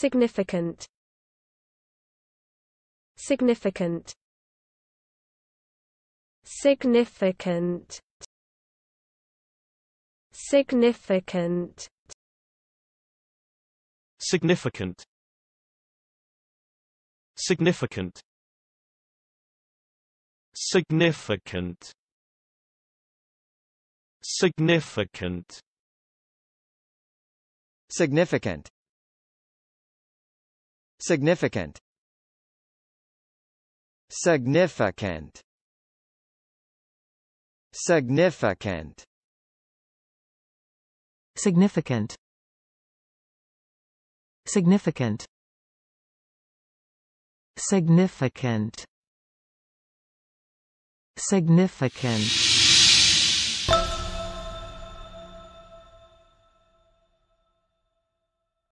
Significant Significant Significant Significant Significant Significant Significant Significant Significant Significant Significant Significant Significant Significant Significant Significant